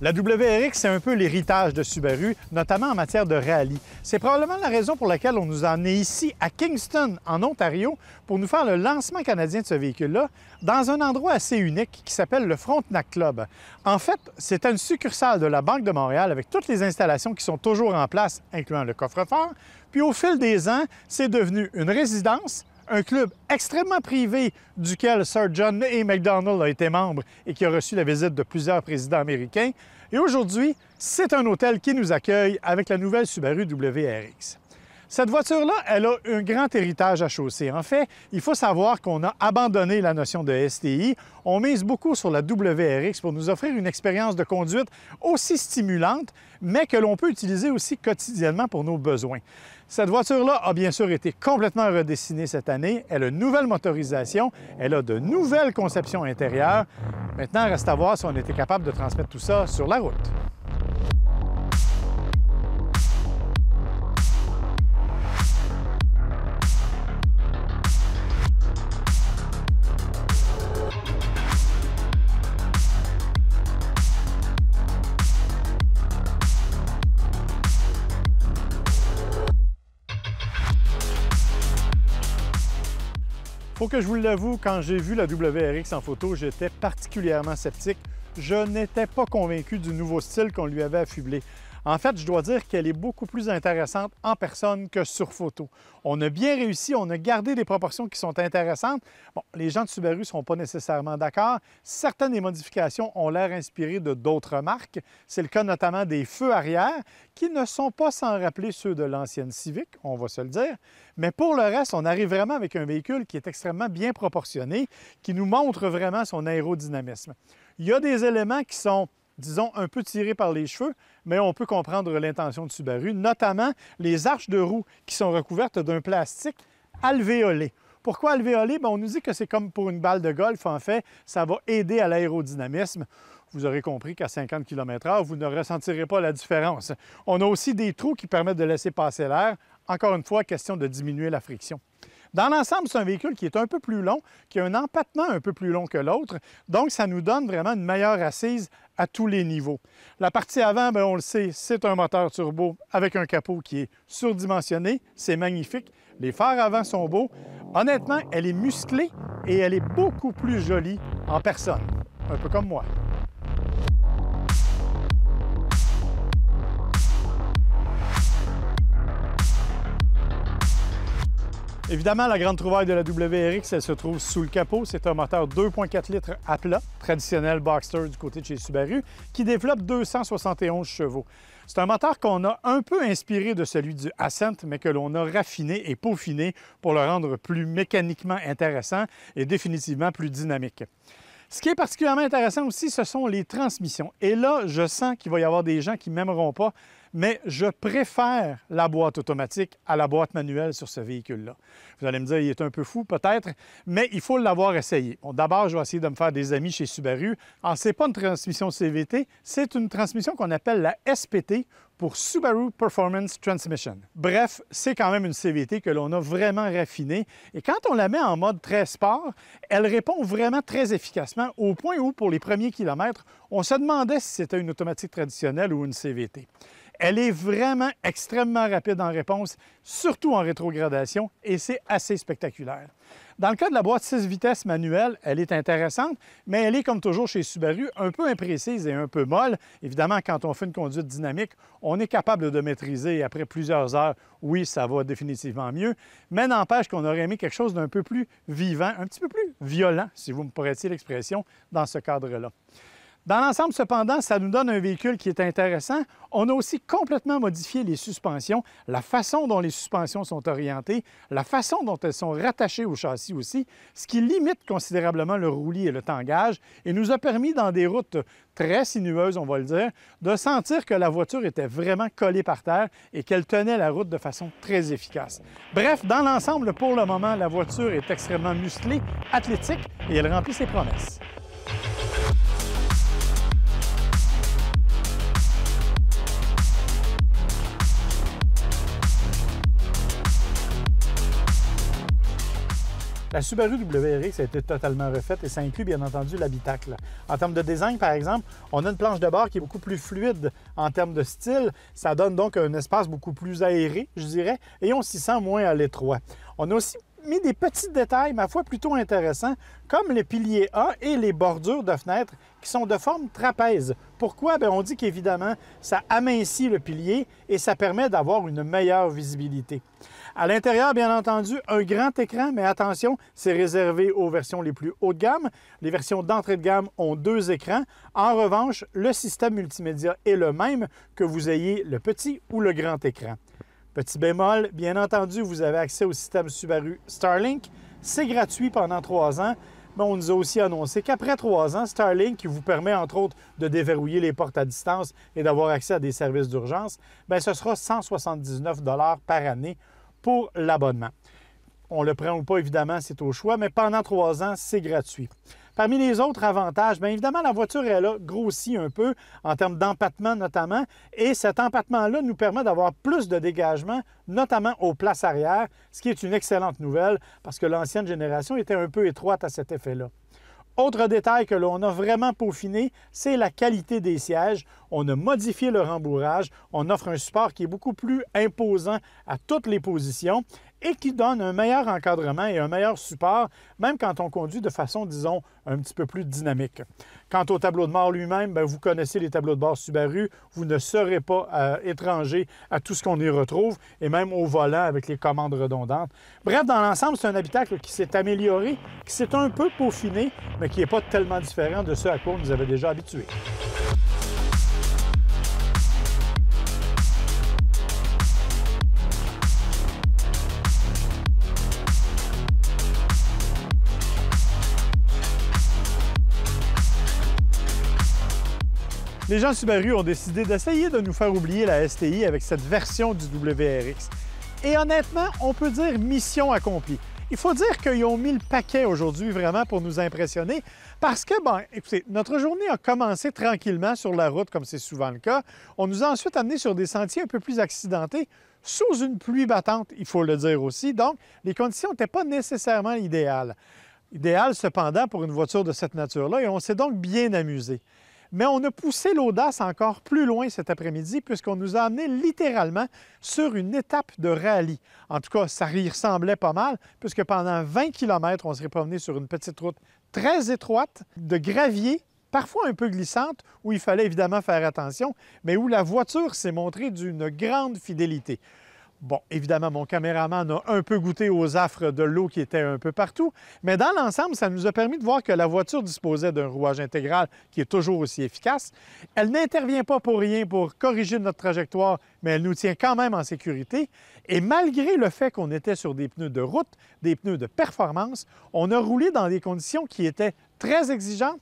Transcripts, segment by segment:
La WRX, c'est un peu l'héritage de Subaru, notamment en matière de rallye. C'est probablement la raison pour laquelle on nous a est ici, à Kingston, en Ontario, pour nous faire le lancement canadien de ce véhicule-là, dans un endroit assez unique qui s'appelle le Frontenac Club. En fait, c'est une succursale de la Banque de Montréal avec toutes les installations qui sont toujours en place, incluant le coffre-fort. Puis au fil des ans, c'est devenu une résidence, un club extrêmement privé duquel Sir John A. McDonald a été membre et qui a reçu la visite de plusieurs présidents américains. Et aujourd'hui, c'est un hôtel qui nous accueille avec la nouvelle Subaru WRX. Cette voiture-là, elle a un grand héritage à chausser. En fait, il faut savoir qu'on a abandonné la notion de STI. On mise beaucoup sur la WRX pour nous offrir une expérience de conduite aussi stimulante, mais que l'on peut utiliser aussi quotidiennement pour nos besoins. Cette voiture-là a bien sûr été complètement redessinée cette année. Elle a une nouvelle motorisation, elle a de nouvelles conceptions intérieures. Maintenant, reste à voir si on était capable de transmettre tout ça sur la route. Pour que je vous l'avoue, quand j'ai vu la WRX en photo, j'étais particulièrement sceptique. Je n'étais pas convaincu du nouveau style qu'on lui avait affublé. En fait, je dois dire qu'elle est beaucoup plus intéressante en personne que sur photo. On a bien réussi, on a gardé des proportions qui sont intéressantes. Bon, les gens de Subaru ne sont pas nécessairement d'accord. Certaines des modifications ont l'air inspirées de d'autres marques. C'est le cas notamment des feux arrière, qui ne sont pas sans rappeler ceux de l'ancienne Civic, on va se le dire. Mais pour le reste, on arrive vraiment avec un véhicule qui est extrêmement bien proportionné, qui nous montre vraiment son aérodynamisme. Il y a des éléments qui sont disons, un peu tiré par les cheveux, mais on peut comprendre l'intention de Subaru, notamment les arches de roue qui sont recouvertes d'un plastique alvéolé. Pourquoi alvéolé? Ben, on nous dit que c'est comme pour une balle de golf, en fait, ça va aider à l'aérodynamisme. Vous aurez compris qu'à 50 km/h, vous ne ressentirez pas la différence. On a aussi des trous qui permettent de laisser passer l'air. Encore une fois, question de diminuer la friction. Dans l'ensemble, c'est un véhicule qui est un peu plus long, qui a un empattement un peu plus long que l'autre, donc ça nous donne vraiment une meilleure assise à tous les niveaux. La partie avant, ben, on le sait, c'est un moteur turbo avec un capot qui est surdimensionné, c'est magnifique. Les phares avant sont beaux. Honnêtement, elle est musclée et elle est beaucoup plus jolie en personne, un peu comme moi. Évidemment, la grande trouvaille de la WRX, elle se trouve sous le capot. C'est un moteur 2.4 litres à plat, traditionnel Boxster du côté de chez Subaru, qui développe 271 chevaux. C'est un moteur qu'on a un peu inspiré de celui du Ascent, mais que l'on a raffiné et peaufiné pour le rendre plus mécaniquement intéressant et définitivement plus dynamique. Ce qui est particulièrement intéressant aussi, ce sont les transmissions. Et là, je sens qu'il va y avoir des gens qui ne m'aimeront pas, mais je préfère la boîte automatique à la boîte manuelle sur ce véhicule-là. Vous allez me dire, il est un peu fou peut-être, mais il faut l'avoir essayé. D'abord, je vais essayer de me faire des amis chez Subaru. Alors, ce n'est pas une transmission CVT, c'est une transmission qu'on appelle la SPT pour Subaru Performance Transmission. Bref, c'est quand même une CVT que l'on a vraiment raffinée et quand on la met en mode très sport, elle répond vraiment très efficacement au point où, pour les premiers kilomètres, on se demandait si c'était une automatique traditionnelle ou une CVT. Elle est vraiment extrêmement rapide en réponse, surtout en rétrogradation, et c'est assez spectaculaire. Dans le cas de la boîte 6 vitesses manuelle, elle est intéressante, mais elle est, comme toujours chez Subaru, un peu imprécise et un peu molle. Évidemment, quand on fait une conduite dynamique, on est capable de maîtriser et après plusieurs heures, oui, ça va définitivement mieux. Mais n'empêche qu'on aurait aimé quelque chose d'un peu plus vivant, un petit peu plus violent, si vous me prêtez l'expression, dans ce cadre-là. Dans l'ensemble, cependant, ça nous donne un véhicule qui est intéressant. On a aussi complètement modifié les suspensions, la façon dont les suspensions sont orientées, la façon dont elles sont rattachées au châssis aussi, ce qui limite considérablement le roulis et le tangage et nous a permis, dans des routes très sinueuses, on va le dire, de sentir que la voiture était vraiment collée par terre et qu'elle tenait la route de façon très efficace. Bref, dans l'ensemble, pour le moment, la voiture est extrêmement musclée, athlétique et elle remplit ses promesses. La Subaru WRX a été totalement refaite et ça inclut bien entendu l'habitacle. En termes de design, par exemple, on a une planche de bord qui est beaucoup plus fluide en termes de style. Ça donne donc un espace beaucoup plus aéré, je dirais, et on s'y sent moins à l'étroit. On a aussi mis des petits détails, ma foi, plutôt intéressants, comme le pilier A et les bordures de fenêtres qui sont de forme trapèze. Pourquoi? Ben, on dit qu'évidemment, ça amincit le pilier et ça permet d'avoir une meilleure visibilité. À l'intérieur, bien entendu, un grand écran, mais attention, c'est réservé aux versions les plus haut de gamme. Les versions d'entrée de gamme ont deux écrans. En revanche, le système multimédia est le même que vous ayez le petit ou le grand écran. Petit bémol, bien entendu, vous avez accès au système Subaru Starlink. C'est gratuit pendant trois ans, mais on nous a aussi annoncé qu'après trois ans, Starlink, qui vous permet entre autres de déverrouiller les portes à distance et d'avoir accès à des services d'urgence, ben, ce sera 179 par année pour l'abonnement. On le prend ou pas, évidemment, c'est au choix, mais pendant trois ans, c'est gratuit. Parmi les autres avantages, bien évidemment, la voiture, elle a grossi un peu en termes d'empattement notamment, et cet empattement-là nous permet d'avoir plus de dégagement, notamment aux places arrière, ce qui est une excellente nouvelle parce que l'ancienne génération était un peu étroite à cet effet-là. Autre détail que l'on a vraiment peaufiné, c'est la qualité des sièges. On a modifié le rembourrage, on offre un support qui est beaucoup plus imposant à toutes les positions et qui donne un meilleur encadrement et un meilleur support, même quand on conduit de façon, disons, un petit peu plus dynamique. Quant au tableau de bord lui-même, ben, vous connaissez les tableaux de bord Subaru, vous ne serez pas euh, étranger à tout ce qu'on y retrouve, et même au volant avec les commandes redondantes. Bref, dans l'ensemble, c'est un habitacle qui s'est amélioré, qui s'est un peu peaufiné, mais qui n'est pas tellement différent de ce à quoi on nous avait déjà habitués. les gens Subaru ont décidé d'essayer de nous faire oublier la STI avec cette version du WRX. Et honnêtement, on peut dire mission accomplie. Il faut dire qu'ils ont mis le paquet aujourd'hui vraiment pour nous impressionner parce que, bon, écoutez, notre journée a commencé tranquillement sur la route comme c'est souvent le cas. On nous a ensuite amenés sur des sentiers un peu plus accidentés sous une pluie battante, il faut le dire aussi. Donc, les conditions n'étaient pas nécessairement idéales. Idéales cependant pour une voiture de cette nature-là et on s'est donc bien amusé. Mais on a poussé l'audace encore plus loin cet après-midi puisqu'on nous a amené littéralement sur une étape de rallye. En tout cas, ça y ressemblait pas mal puisque pendant 20 km, on serait promené sur une petite route très étroite de gravier parfois un peu glissante, où il fallait évidemment faire attention, mais où la voiture s'est montrée d'une grande fidélité. Bon, évidemment, mon caméraman a un peu goûté aux affres de l'eau qui était un peu partout, mais dans l'ensemble, ça nous a permis de voir que la voiture disposait d'un rouage intégral qui est toujours aussi efficace. Elle n'intervient pas pour rien pour corriger notre trajectoire, mais elle nous tient quand même en sécurité. Et malgré le fait qu'on était sur des pneus de route, des pneus de performance, on a roulé dans des conditions qui étaient très exigeantes,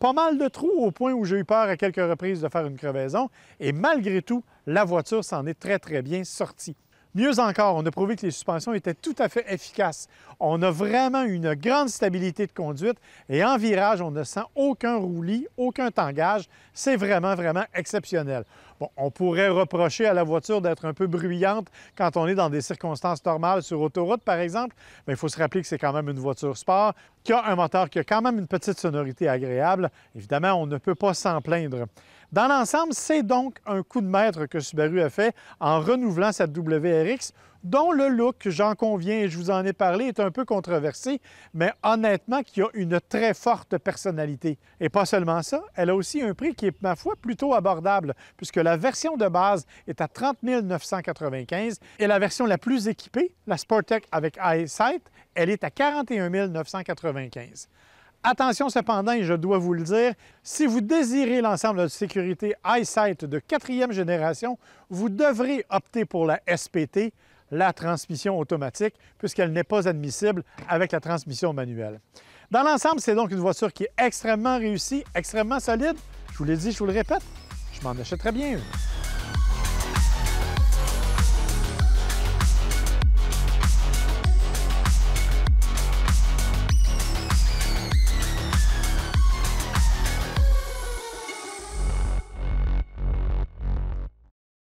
pas mal de trous au point où j'ai eu peur à quelques reprises de faire une crevaison. Et malgré tout, la voiture s'en est très, très bien sortie. Mieux encore, on a prouvé que les suspensions étaient tout à fait efficaces. On a vraiment une grande stabilité de conduite et en virage, on ne sent aucun roulis, aucun tangage. C'est vraiment, vraiment exceptionnel. Bon, on pourrait reprocher à la voiture d'être un peu bruyante quand on est dans des circonstances normales sur autoroute, par exemple, mais il faut se rappeler que c'est quand même une voiture sport qui a un moteur qui a quand même une petite sonorité agréable. Évidemment, on ne peut pas s'en plaindre. Dans l'ensemble, c'est donc un coup de maître que Subaru a fait en renouvelant sa WRX dont le look, j'en conviens et je vous en ai parlé, est un peu controversé, mais honnêtement qui a une très forte personnalité. Et pas seulement ça, elle a aussi un prix qui est, ma foi, plutôt abordable, puisque la version de base est à 30 995 et la version la plus équipée, la Sportec avec EyeSight, elle est à 41 995. Attention cependant, et je dois vous le dire, si vous désirez l'ensemble de sécurité EyeSight de quatrième génération, vous devrez opter pour la SPT, la transmission automatique, puisqu'elle n'est pas admissible avec la transmission manuelle. Dans l'ensemble, c'est donc une voiture qui est extrêmement réussie, extrêmement solide. Je vous l'ai dit, je vous le répète, je m'en achèterais bien une.